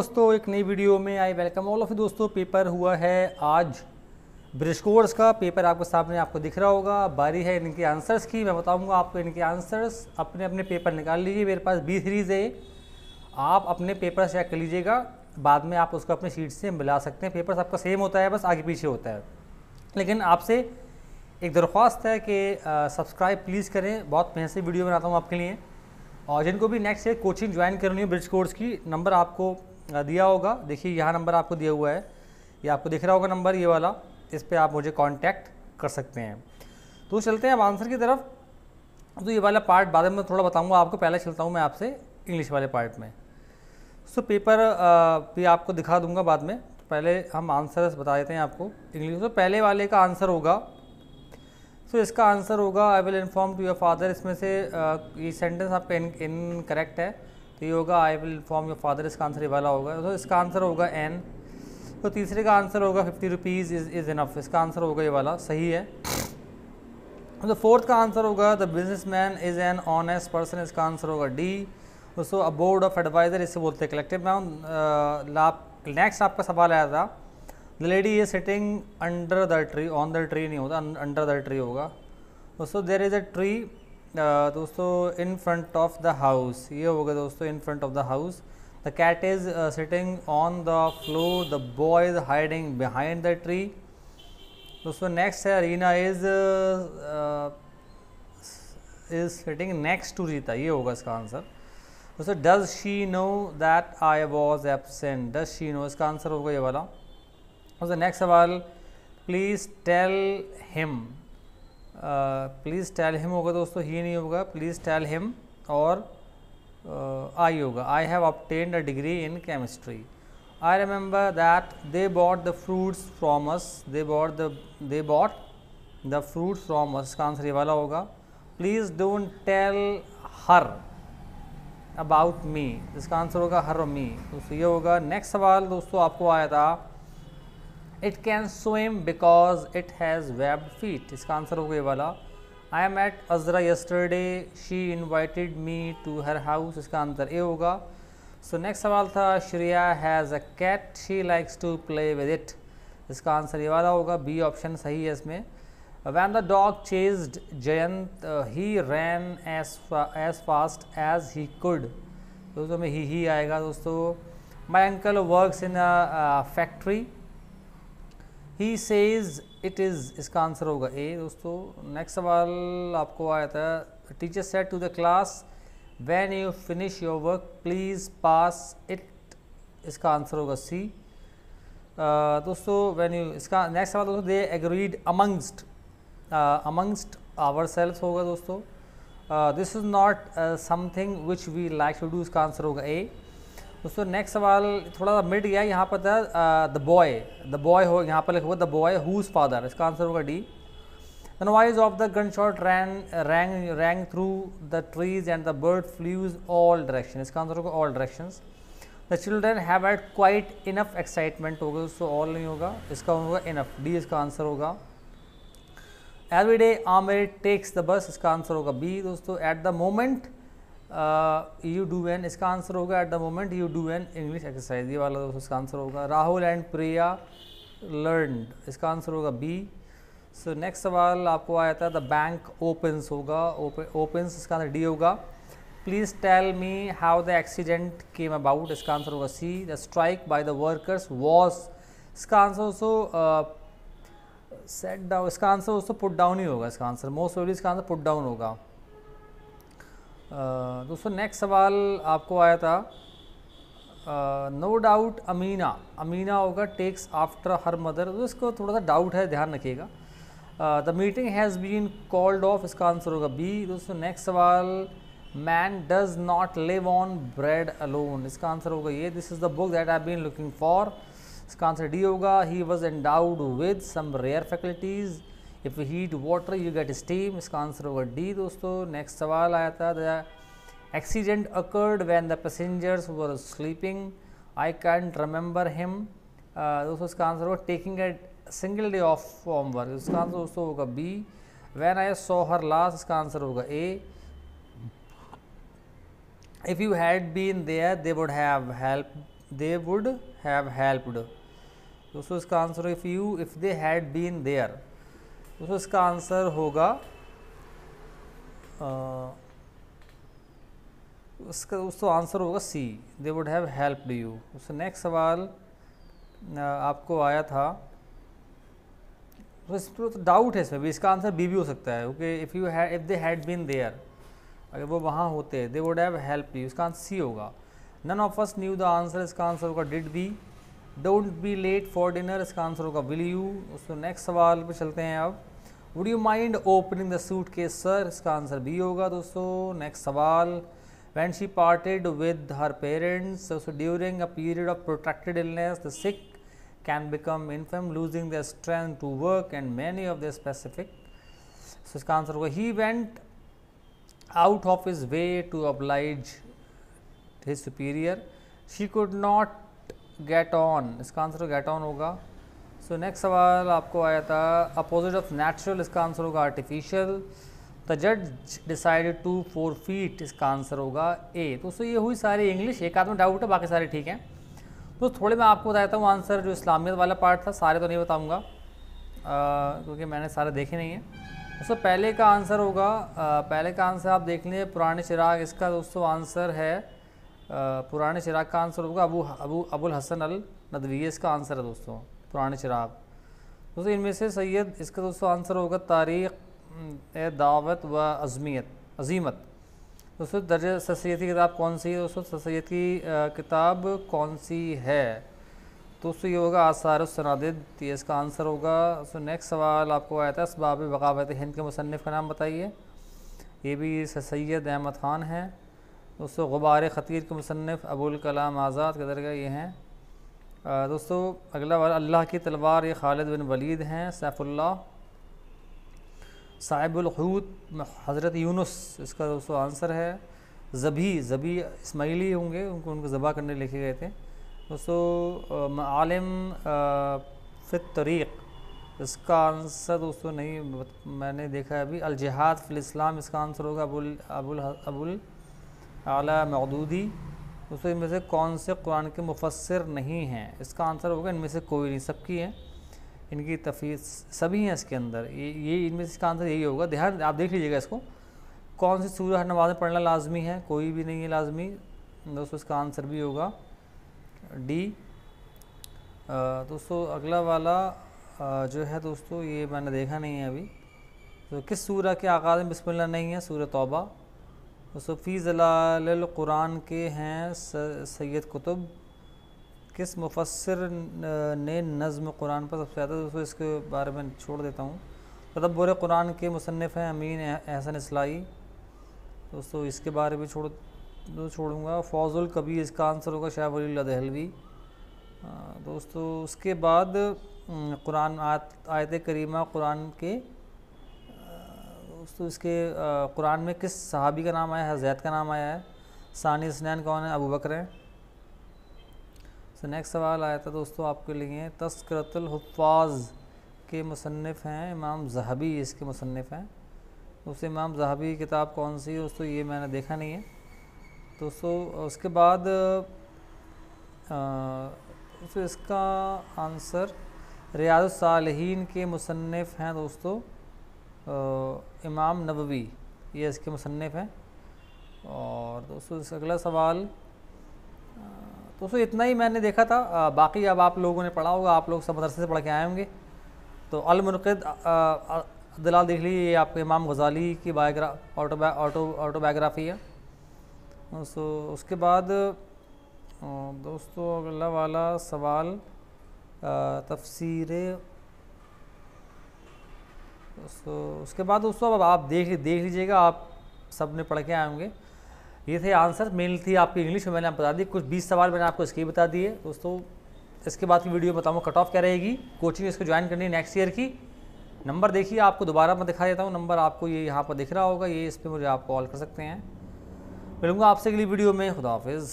दोस्तों एक नई वीडियो में आई वेलकम ऑल ऑफ दोस्तों पेपर हुआ है आज ब्रिश कोर्स का पेपर आपके सामने आपको दिख रहा होगा बारी है इनके आंसर्स की मैं बताऊंगा आपको इनके आंसर्स अपने अपने पेपर निकाल लीजिए मेरे पास बी सीरीज़ है आप अपने पेपर चेक कर लीजिएगा बाद में आप उसको अपने शीट से मिला सकते हैं पेपर आपका सेम होता है बस आगे पीछे होता है लेकिन आपसे एक दरख्वास्त है कि सब्सक्राइब प्लीज़ करें बहुत मेहनत से वीडियो बनाता हूँ आपके लिए और जिनको भी नेक्स्ट ईयर कोचिंग ज्वाइन करनी है ब्रिज कोर्स की नंबर आपको दिया होगा देखिए यहाँ नंबर आपको दिया हुआ है ये आपको दिख रहा होगा नंबर ये वाला इस पर आप मुझे कॉन्टैक्ट कर सकते हैं तो चलते हैं अब आंसर की तरफ तो ये वाला पार्ट बाद में थोड़ा बताऊँगा आपको पहले चलता हूँ मैं आपसे इंग्लिश वाले पार्ट में सो पेपर भी आपको दिखा दूंगा बाद में तो पहले हम आंसर बता देते हैं आपको इंग्लिश तो पहले वाले का आंसर होगा सो so, इसका आंसर होगा I will inform to your father इसमें से आ, ये सेंटेंस आपका इन इनकरेक्ट है तो ये होगा I will form your father इसका आंसर ये वाला होगा तो इसका आंसर होगा एन तो तीसरे का आंसर होगा fifty rupees is is enough इसका आंसर होगा ये वाला सही है तो फोर्थ का आंसर होगा the businessman is an honest person इसका आंसर होगा डी दोस्तों अ बोर्ड ऑफ एडवाइज़र इसे बोलते हैं कलेक्टिव मैम लाप नेक्स्ट आपका सवाल आया था the lady is sitting under the tree on the tree नहीं होता अंडर द ट्री होगा दोस्तों देर इज़ अ ट्री दोस्तों in front of the house ये होगा दोस्तों in front of the house the cat is sitting on the floor the boy is hiding behind the tree दोस्तों next है Reena is is sitting next to Rita ये होगा इसका answer दोस्तों does she know that I was absent does she know इसका answer होगा ये वाला दोस्तों नेक्स्ट सवाल please tell him please tell him होगा दोस्तों ही नहीं होगा प्लीज़ टेल हिम और आई होगा I have obtained a degree in chemistry I remember that they bought the fruits from us they bought the they bought the fruits from us का answer ये वाला होगा please don't tell her about me इसका answer होगा हर मी दोस्तों ये होगा next सवाल दोस्तों आपको आया था it can swim because it has webbed feet इसका आंसर हो गया वाला I am at Azra yesterday she invited me to her house इसका आंसर ए होगा सो so, नेक्स्ट सवाल था Shreya has a cat she likes to play with it इसका answer ये वाला होगा बी ऑप्शन सही है इसमें when the dog chased Jayant he ran as as fast as he could दोस्तों में ही ही आएगा दोस्तों my uncle works in a factory he says it is इसका आंसर होगा ए दोस्तों नेक्स्ट सवाल आपको आया था teacher said to the class when you finish your work please pass it इसका आंसर होगा सी दोस्तों वैन यू इसका नेक्स्ट सवाल दोस्तों they agreed amongst amongst our self होगा दोस्तों this is not something which we like to do इसका answer होगा ए दोस्तों नेक्स्ट सवाल थोड़ा सा मिट गया यहाँ पर था द बॉय द बॉय हो यहाँ पर लिखा हुआ द बॉय हुज फादर इसका आंसर होगा D the noise of the gunshot rang rang rang through the trees and the bird flew all direction इसका आंसर होगा all direction the children have had quite enough excitement होगा दोस्तों all नहीं होगा इसका होगा enough D इसका answer होगा every day Aamir takes the bus इसका आंसर होगा बी दोस्तों at the moment you do N इसका आंसर होगा at the moment you do an English exercise ये वाला दोस्तों इसका आंसर होगा राहुल एंड प्रिया लर्न इसका आंसर होगा बी सो नेक्स्ट सवाल आपको आया था द बैंक ओपन्स होगा ओपन्स इसका आंसर डी होगा please tell me how the accident came about इसका आंसर होगा C the strike by the workers was इसका आंसर दोस्तों सेट डाउन इसका आंसर दोस्तों पुट डाउन ही होगा इसका आंसर मोस्ट प्रोबली इसका आंसर पुट डाउन होगा दोस्तों नेक्स्ट सवाल आपको आया था नो डाउट अमीना अमीना होगा टेक्स आफ्टर हर मदर तो इसको थोड़ा सा डाउट है ध्यान रखिएगा the meeting has been called off इसका आंसर होगा बी दोस्तों नेक्स्ट सवाल man does not live on bread alone इसका आंसर होगा ये this is the book that I been looking for इसका आंसर डी होगा he was endowed with some rare faculties if you heat water you get steam इसका answer होगा D दोस्तों next सवाल आया था accident occurred when the passengers were sleeping I can't remember him दोस्तों इसका आंसर होगा taking at single day off form work इसका आंसर दोस्तों होगा B when I saw her last इसका आंसर होगा A if you had been there they would have help they would have helped दोस्तों इसका answer if you if they had been there तो इसका answer होगा उसका उसको आंसर होगा C they would have helped you उसका नेक्स्ट सवाल आपको आया था तो तो डाउट है इसमें भी इसका आंसर बी भी हो सकता है ओके इफ़ यू है if they had been there अगर वो वहाँ होते they would have help you इसका आंसर सी होगा none of first knew the answer इसका आंसर होगा did be don't be late for dinner इसका आंसर होगा विल यू उसमें नेक्स्ट सवाल पे चलते हैं अब would you mind opening the suitcase sir इसका आंसर बी होगा दोस्तों नेक्स्ट सवाल when she parted with her parents during a period of protected illness the sick can become infirm losing the strength to work and many of the specific so इसका answer होगा he went out of his way to oblige his superior she could not get on इसका answer get on होगा so next सवाल आपको आया था opposite of natural इसका answer होगा आर्टिफिशियल द जज डिसाइडेड टू फोर फीट इसका आंसर होगा ए तो सो ये हुई सारी इंग्लिश एक आदमी डाउट है बाकी सारे ठीक हैं तो थोड़े मैं आपको था हूँ आंसर जो इस्लामियत वाला पार्ट था सारे तो नहीं बताऊँगा क्योंकि मैंने सारे देखे नहीं हैं दोस्तों पहले का आंसर होगा पहले का आंसर आप देख लें पुराने चिराग इसका दोस्तों आंसर है पुराने चिराग का आंसर होगा अबू अबू अबुल हसन अल नदवी इसका आंसर है दोस्तों पुराने चिराग दोस्तों इनमें से सैयद इसका दोस्तों आंसर होगा तारीख ए दावत व अजमियत अजीमत दोस्तों दर्ज सैद की किताब कौन सी है दोस्तों सैद की किताब कौन सी है दोस्तों ये होगा आसार सनादिद तो ये इसका आंसर होगा सो नेक्स्ट सवाल आपको आया था इसबाब बगावत हिंद के मुसनफ़ का नाम बताइए ये भी सैद अहमद ख़ान हैं दोस्तों गुबार ख़तीर के मुसनफ़ अबुल कलाम आज़ाद के दरगाह ये हैं दोस्तों अगला वाला अल्लाह की तलवार ये खालिद बिन वलीद हैं सैफुल्ला साहिबुलहूद हज़रत यूनुस इसका दोस्तों आंसर है जबी जबी इसमाइली होंगे उनको उनको ज़बा करने लिखे गए थे दोस्तों आलम तरीक इसका आंसर दोस्तों नहीं मैंने देखा है अभी अलजहाद इस्लाम इसका आंसर होगा अबुल अबुल अबुल आला मदूदी दोस्तों इनमें से कौन से कुरान के मुफसर नहीं हैं इसका आंसर होगा इनमें से कोई नहीं सबकी है इनकी तफीस सभी हैं इसके अंदर ये ये इनमें से इसका आंसर यही होगा ध्यान आप देख लीजिएगा इसको कौन सी सूर्य हर नमाज में पढ़ना लाजमी है कोई भी नहीं है लाजमी दोस्तों इसका आंसर भी होगा डी दोस्तों अगला वाला जो है दोस्तों ये मैंने देखा नहीं है अभी तो किस सूर्य के आगाज़ में बिस्मिल्लाह नहीं है सूर्य तौबा जलाल कुरान के हैं सैयद कुतुब किस मुफसर ने नज़म कुरान पर सबसे ज़्यादा दोस्तों इसके बारे में छोड़ देता हूँ तदब्बर कुरान के मुसनफ़ हैं अमीन एहसन इसलाई दोस्तों इसके बारे में छोड़ दो तो छोड़ूँगा फौजुल कबीर इसका आंसर होगा शाह वली दहलवी दोस्तों उसके बाद कुरान आयत करीमा कुरान के दोस्तों इसके कुरान में किस सहाबी का नाम आया है जैद का नाम आया है सानी स्नैन कौन है अबू बकर है सो नेक्स्ट सवाल आया था दोस्तों आपके लिए तस्करतलहफाज के मुसनफ़ हैं इमाम जहबी इसके मुसनफ़ हैं उस इमाम जहाबी किताब कौन सी है दोस्तों ये मैंने देखा नहीं है दोस्तों उसके बाद दोस्तों इसका आंसर रियाज सालहीन के मुसनफ़ हैं दोस्तों इमाम नबवी ये इसके मुसनफ़ हैं और दोस्तों अगला सवाल दोस्तों इतना ही मैंने देखा था आ, बाकी अब आप लोगों ने पढ़ा होगा आप लोग सब मदरसे से पढ़ के आए होंगे तो अलमरकद दलाल देख ली ये आपके इमाम गजाली की बायोग्रा ऑटो ऑटो ऑटोबायोग्राफी है सो उसके बाद दोस्तों अगला वाला सवाल तफसीर उसको उसके बाद दोस्तों अब आप देख देख लीजिएगा आप सब ने पढ़ के आए होंगे ये थे आंसर मेन थी आपकी इंग्लिश में मैंने आप बता दी कुछ बीस सवाल मैंने आपको इसके बता दिए दोस्तों इसके बाद की वीडियो बताऊँगा कट ऑफ क्या रहेगी कोचिंग इसको ज्वाइन करनी है नेक्स्ट ईयर की नंबर देखिए आपको दोबारा मैं दिखा देता हूँ नंबर आपको ये यहाँ पर दिख रहा होगा ये इस पर मुझे आप कॉल कर सकते हैं मिलूँगा आपसे अगली वीडियो में खुदाफिज़